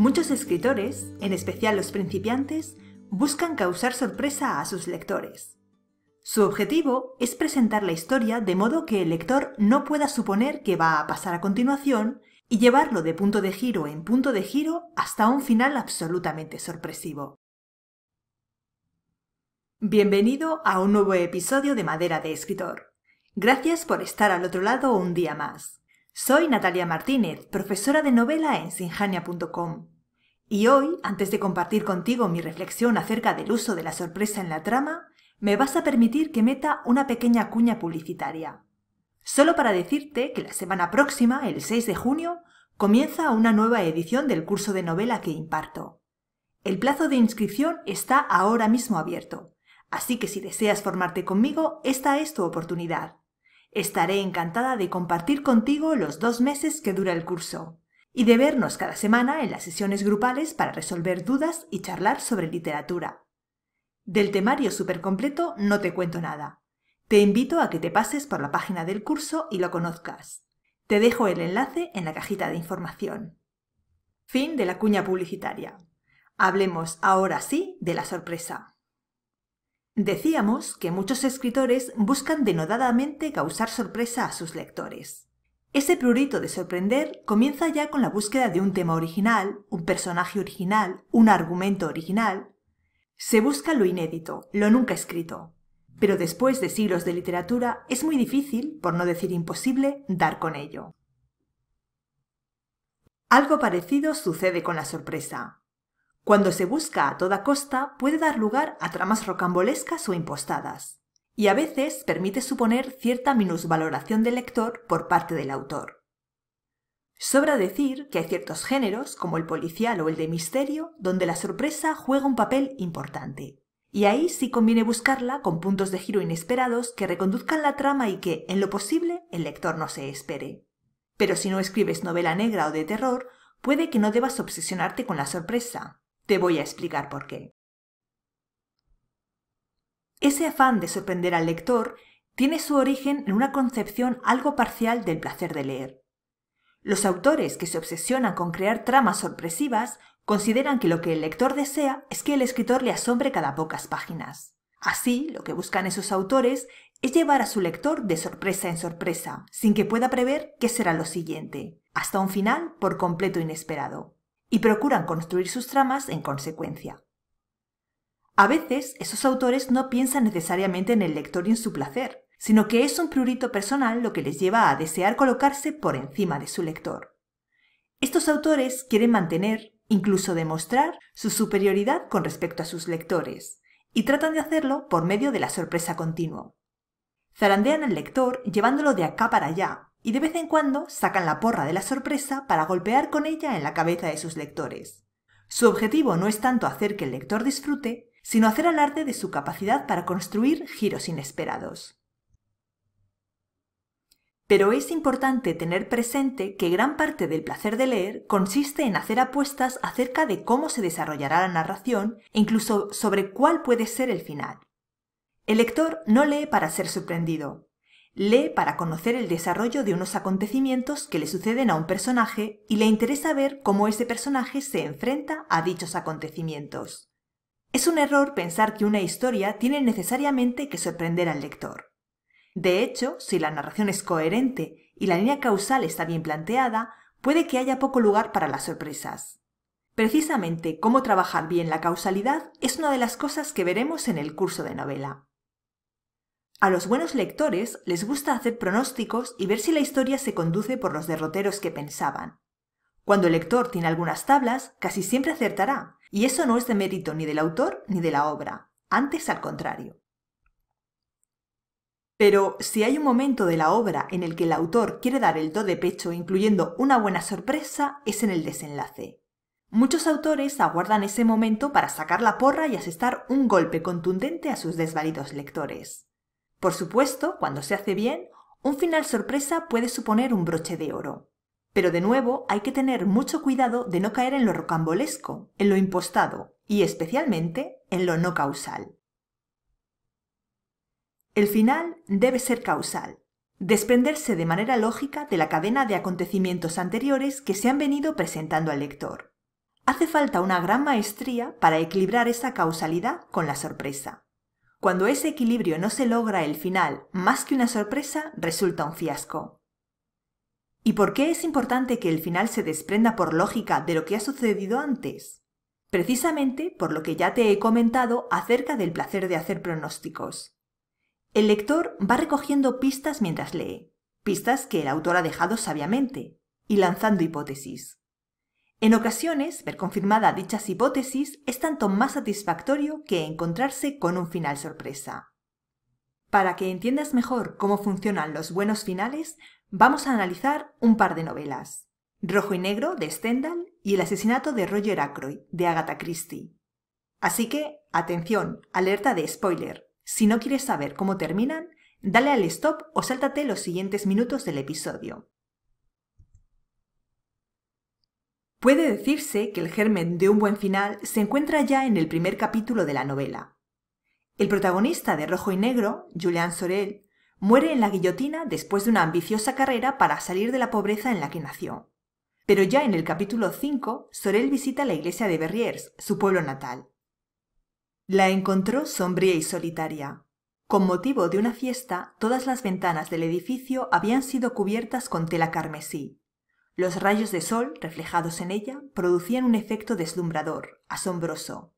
Muchos escritores, en especial los principiantes, buscan causar sorpresa a sus lectores. Su objetivo es presentar la historia de modo que el lector no pueda suponer qué va a pasar a continuación y llevarlo de punto de giro en punto de giro hasta un final absolutamente sorpresivo. Bienvenido a un nuevo episodio de Madera de Escritor. Gracias por estar al otro lado un día más. Soy Natalia Martínez, profesora de novela en sinjania.com. Y hoy, antes de compartir contigo mi reflexión acerca del uso de la sorpresa en la trama, me vas a permitir que meta una pequeña cuña publicitaria. Solo para decirte que la semana próxima, el 6 de junio, comienza una nueva edición del curso de novela que imparto. El plazo de inscripción está ahora mismo abierto, así que si deseas formarte conmigo, esta es tu oportunidad. Estaré encantada de compartir contigo los dos meses que dura el curso y de vernos cada semana en las sesiones grupales para resolver dudas y charlar sobre literatura. Del temario super completo no te cuento nada. Te invito a que te pases por la página del curso y lo conozcas. Te dejo el enlace en la cajita de información. Fin de la cuña publicitaria. Hablemos ahora sí de la sorpresa. Decíamos que muchos escritores buscan denodadamente causar sorpresa a sus lectores. Ese prurito de sorprender comienza ya con la búsqueda de un tema original, un personaje original, un argumento original. Se busca lo inédito, lo nunca escrito. Pero después de siglos de literatura es muy difícil, por no decir imposible, dar con ello. Algo parecido sucede con la sorpresa. Cuando se busca a toda costa puede dar lugar a tramas rocambolescas o impostadas y a veces permite suponer cierta minusvaloración del lector por parte del autor. Sobra decir que hay ciertos géneros, como el policial o el de misterio, donde la sorpresa juega un papel importante. Y ahí sí conviene buscarla con puntos de giro inesperados que reconduzcan la trama y que, en lo posible, el lector no se espere. Pero si no escribes novela negra o de terror, puede que no debas obsesionarte con la sorpresa. Te voy a explicar por qué. Ese afán de sorprender al lector tiene su origen en una concepción algo parcial del placer de leer. Los autores que se obsesionan con crear tramas sorpresivas consideran que lo que el lector desea es que el escritor le asombre cada pocas páginas. Así, lo que buscan esos autores es llevar a su lector de sorpresa en sorpresa, sin que pueda prever qué será lo siguiente, hasta un final por completo inesperado, y procuran construir sus tramas en consecuencia. A veces esos autores no piensan necesariamente en el lector y en su placer, sino que es un prurito personal lo que les lleva a desear colocarse por encima de su lector. Estos autores quieren mantener, incluso demostrar, su superioridad con respecto a sus lectores, y tratan de hacerlo por medio de la sorpresa continua. Zarandean al lector llevándolo de acá para allá, y de vez en cuando sacan la porra de la sorpresa para golpear con ella en la cabeza de sus lectores. Su objetivo no es tanto hacer que el lector disfrute, sino hacer alarde de su capacidad para construir giros inesperados. Pero es importante tener presente que gran parte del placer de leer consiste en hacer apuestas acerca de cómo se desarrollará la narración e incluso sobre cuál puede ser el final. El lector no lee para ser sorprendido, lee para conocer el desarrollo de unos acontecimientos que le suceden a un personaje y le interesa ver cómo ese personaje se enfrenta a dichos acontecimientos. Es un error pensar que una historia tiene necesariamente que sorprender al lector. De hecho, si la narración es coherente y la línea causal está bien planteada, puede que haya poco lugar para las sorpresas. Precisamente cómo trabajar bien la causalidad es una de las cosas que veremos en el curso de novela. A los buenos lectores les gusta hacer pronósticos y ver si la historia se conduce por los derroteros que pensaban, cuando el lector tiene algunas tablas, casi siempre acertará, y eso no es de mérito ni del autor ni de la obra, antes al contrario. Pero si hay un momento de la obra en el que el autor quiere dar el do de pecho incluyendo una buena sorpresa, es en el desenlace. Muchos autores aguardan ese momento para sacar la porra y asestar un golpe contundente a sus desvalidos lectores. Por supuesto, cuando se hace bien, un final sorpresa puede suponer un broche de oro. Pero de nuevo hay que tener mucho cuidado de no caer en lo rocambolesco, en lo impostado y especialmente en lo no causal. El final debe ser causal, desprenderse de manera lógica de la cadena de acontecimientos anteriores que se han venido presentando al lector. Hace falta una gran maestría para equilibrar esa causalidad con la sorpresa. Cuando ese equilibrio no se logra, el final, más que una sorpresa, resulta un fiasco. ¿Y por qué es importante que el final se desprenda por lógica de lo que ha sucedido antes? Precisamente por lo que ya te he comentado acerca del placer de hacer pronósticos. El lector va recogiendo pistas mientras lee, pistas que el autor ha dejado sabiamente, y lanzando hipótesis. En ocasiones, ver confirmada dichas hipótesis es tanto más satisfactorio que encontrarse con un final sorpresa. Para que entiendas mejor cómo funcionan los buenos finales, vamos a analizar un par de novelas. Rojo y Negro de Stendhal y El asesinato de Roger Ackroyd de Agatha Christie. Así que, atención, alerta de spoiler. Si no quieres saber cómo terminan, dale al stop o sáltate los siguientes minutos del episodio. Puede decirse que el germen de un buen final se encuentra ya en el primer capítulo de la novela. El protagonista de Rojo y Negro, Julian Sorel, Muere en la guillotina después de una ambiciosa carrera para salir de la pobreza en la que nació. Pero ya en el capítulo 5, Sorel visita la iglesia de Berriers, su pueblo natal. La encontró sombría y solitaria. Con motivo de una fiesta, todas las ventanas del edificio habían sido cubiertas con tela carmesí. Los rayos de sol reflejados en ella producían un efecto deslumbrador, asombroso.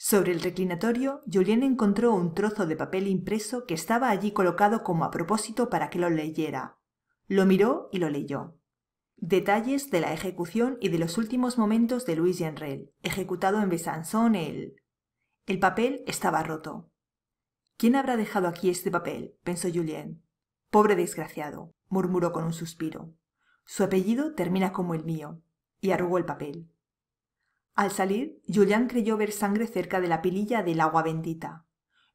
Sobre el reclinatorio, Julien encontró un trozo de papel impreso que estaba allí colocado como a propósito para que lo leyera. Lo miró y lo leyó. Detalles de la ejecución y de los últimos momentos de Luis Genrel, ejecutado en Besançon el... El papel estaba roto. ¿Quién habrá dejado aquí este papel? pensó Julien. Pobre desgraciado, murmuró con un suspiro. Su apellido termina como el mío. Y arrugó el papel. Al salir, Julián creyó ver sangre cerca de la pililla del agua bendita.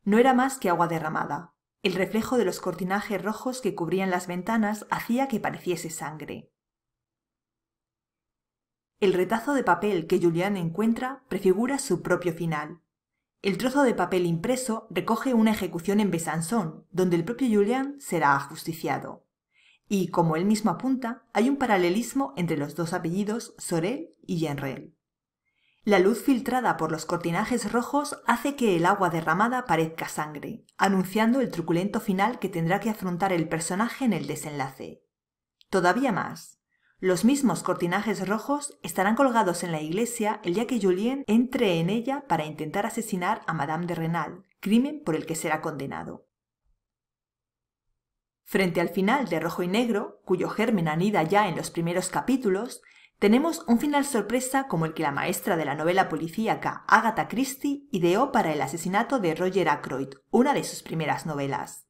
No era más que agua derramada. El reflejo de los cortinajes rojos que cubrían las ventanas hacía que pareciese sangre. El retazo de papel que Julián encuentra prefigura su propio final. El trozo de papel impreso recoge una ejecución en Besansón, donde el propio Julián será ajusticiado. Y, como él mismo apunta, hay un paralelismo entre los dos apellidos Sorel y Genrel. La luz filtrada por los cortinajes rojos hace que el agua derramada parezca sangre, anunciando el truculento final que tendrá que afrontar el personaje en el desenlace. Todavía más, los mismos cortinajes rojos estarán colgados en la iglesia el día que Julien entre en ella para intentar asesinar a Madame de Renal, crimen por el que será condenado. Frente al final de Rojo y Negro, cuyo germen anida ya en los primeros capítulos, tenemos un final sorpresa como el que la maestra de la novela policíaca Agatha Christie ideó para el asesinato de Roger Ackroyd, una de sus primeras novelas.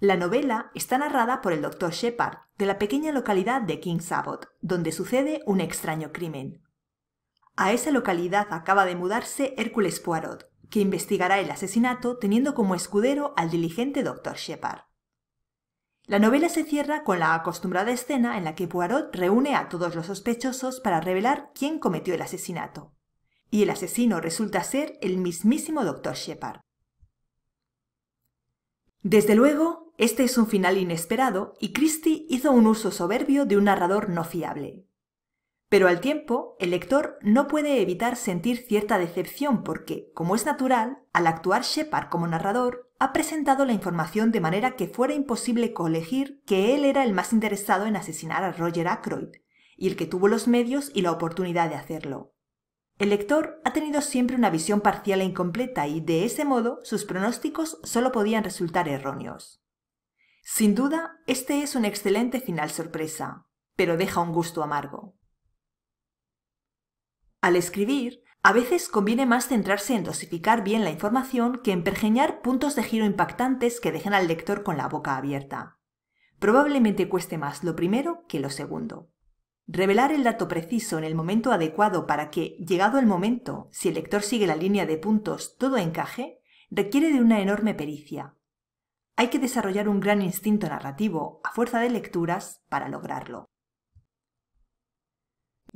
La novela está narrada por el Dr. Shepard, de la pequeña localidad de King's Abbot, donde sucede un extraño crimen. A esa localidad acaba de mudarse Hércules Poirot, que investigará el asesinato teniendo como escudero al diligente Dr. Shepard. La novela se cierra con la acostumbrada escena en la que Poirot reúne a todos los sospechosos para revelar quién cometió el asesinato. Y el asesino resulta ser el mismísimo Dr. Shepard. Desde luego, este es un final inesperado y Christie hizo un uso soberbio de un narrador no fiable. Pero al tiempo, el lector no puede evitar sentir cierta decepción porque, como es natural, al actuar Shepard como narrador, ha presentado la información de manera que fuera imposible colegir que él era el más interesado en asesinar a Roger Ackroyd, y el que tuvo los medios y la oportunidad de hacerlo. El lector ha tenido siempre una visión parcial e incompleta y, de ese modo, sus pronósticos solo podían resultar erróneos. Sin duda, este es un excelente final sorpresa, pero deja un gusto amargo. Al escribir, a veces conviene más centrarse en dosificar bien la información que en pergeñar puntos de giro impactantes que dejen al lector con la boca abierta. Probablemente cueste más lo primero que lo segundo. Revelar el dato preciso en el momento adecuado para que, llegado el momento, si el lector sigue la línea de puntos, todo encaje, requiere de una enorme pericia. Hay que desarrollar un gran instinto narrativo, a fuerza de lecturas, para lograrlo.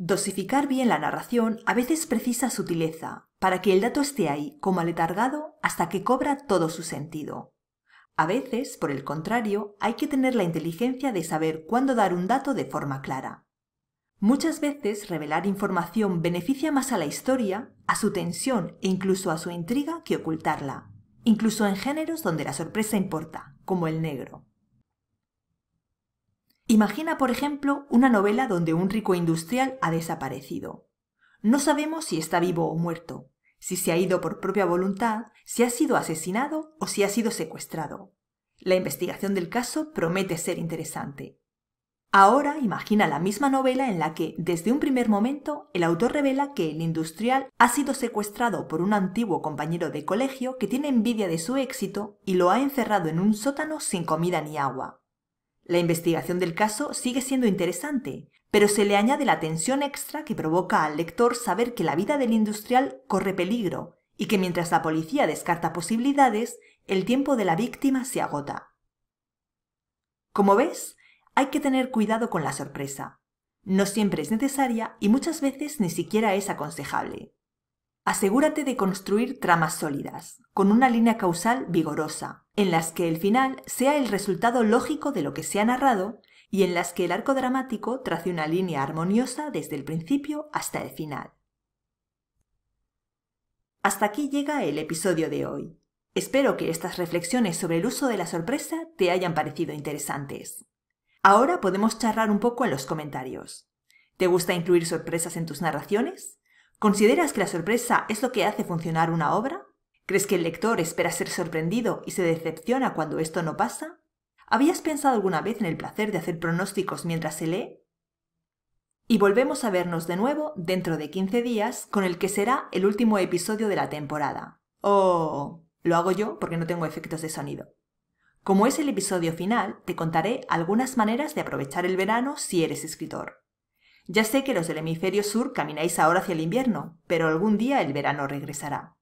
Dosificar bien la narración a veces precisa sutileza, para que el dato esté ahí como aletargado hasta que cobra todo su sentido. A veces, por el contrario, hay que tener la inteligencia de saber cuándo dar un dato de forma clara. Muchas veces revelar información beneficia más a la historia, a su tensión e incluso a su intriga que ocultarla, incluso en géneros donde la sorpresa importa, como el negro. Imagina, por ejemplo, una novela donde un rico industrial ha desaparecido. No sabemos si está vivo o muerto, si se ha ido por propia voluntad, si ha sido asesinado o si ha sido secuestrado. La investigación del caso promete ser interesante. Ahora imagina la misma novela en la que, desde un primer momento, el autor revela que el industrial ha sido secuestrado por un antiguo compañero de colegio que tiene envidia de su éxito y lo ha encerrado en un sótano sin comida ni agua. La investigación del caso sigue siendo interesante, pero se le añade la tensión extra que provoca al lector saber que la vida del industrial corre peligro y que mientras la policía descarta posibilidades, el tiempo de la víctima se agota. Como ves, hay que tener cuidado con la sorpresa. No siempre es necesaria y muchas veces ni siquiera es aconsejable. Asegúrate de construir tramas sólidas, con una línea causal vigorosa, en las que el final sea el resultado lógico de lo que se ha narrado y en las que el arco dramático trace una línea armoniosa desde el principio hasta el final. Hasta aquí llega el episodio de hoy. Espero que estas reflexiones sobre el uso de la sorpresa te hayan parecido interesantes. Ahora podemos charlar un poco en los comentarios. ¿Te gusta incluir sorpresas en tus narraciones? ¿Consideras que la sorpresa es lo que hace funcionar una obra? ¿Crees que el lector espera ser sorprendido y se decepciona cuando esto no pasa? ¿Habías pensado alguna vez en el placer de hacer pronósticos mientras se lee? Y volvemos a vernos de nuevo dentro de 15 días con el que será el último episodio de la temporada. Oh, lo hago yo porque no tengo efectos de sonido. Como es el episodio final, te contaré algunas maneras de aprovechar el verano si eres escritor. Ya sé que los del hemisferio sur camináis ahora hacia el invierno, pero algún día el verano regresará.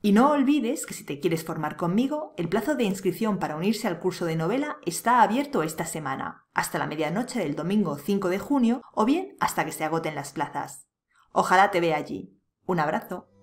Y no olvides que si te quieres formar conmigo, el plazo de inscripción para unirse al curso de novela está abierto esta semana, hasta la medianoche del domingo 5 de junio o bien hasta que se agoten las plazas. Ojalá te vea allí. Un abrazo.